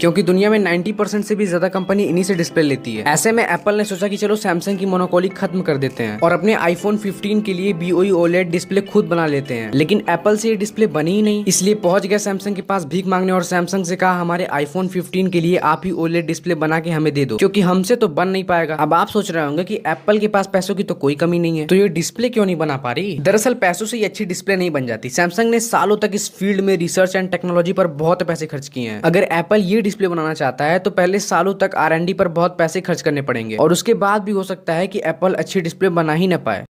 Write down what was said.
क्योंकि दुनिया में 90 परसेंट से भी ज्यादा कंपनी इन्हीं से डिस्प्ले लेती है ऐसे में एप्पल ने सोचा कि चलो सैमसंग की मोनोकॉली खत्म कर देते हैं और अपने आईफोन 15 के लिए बीओई ओलेट डिस्प्ले खुद बना लेते हैं लेकिन एप्पल से ये डिस्प्ले बनी ही नहीं इसलिए पहुंच गया सैमसंग के पास भीख मांगने और सैमसंग से कहा हमारे आईफोन फिफ्टीन के लिए आप ही ओलेट डिस्प्ले बना के हमें दे दो क्योंकि हमसे तो बन नहीं पाएगा अब आप सोच रहे होंगे की एप्पल के पास पैसों की तो कोई कमी नहीं है तो ये डिस्प्ले क्यों नहीं बना पा रही दरअसल पैसों से ये अच्छी डिस्प्ले नहीं बन जाती सैमसंग ने सालों तक इस फील्ड में रिसर्च एंड टेक्नोलॉजी पर बहुत पैसे खर्च किए हैं अगर एप्पल ये डिस्प्ले बनाना चाहता है तो पहले सालों तक आर पर बहुत पैसे खर्च करने पड़ेंगे और उसके बाद भी हो सकता है कि एप्पल अच्छी डिस्प्ले बना ही ना पाए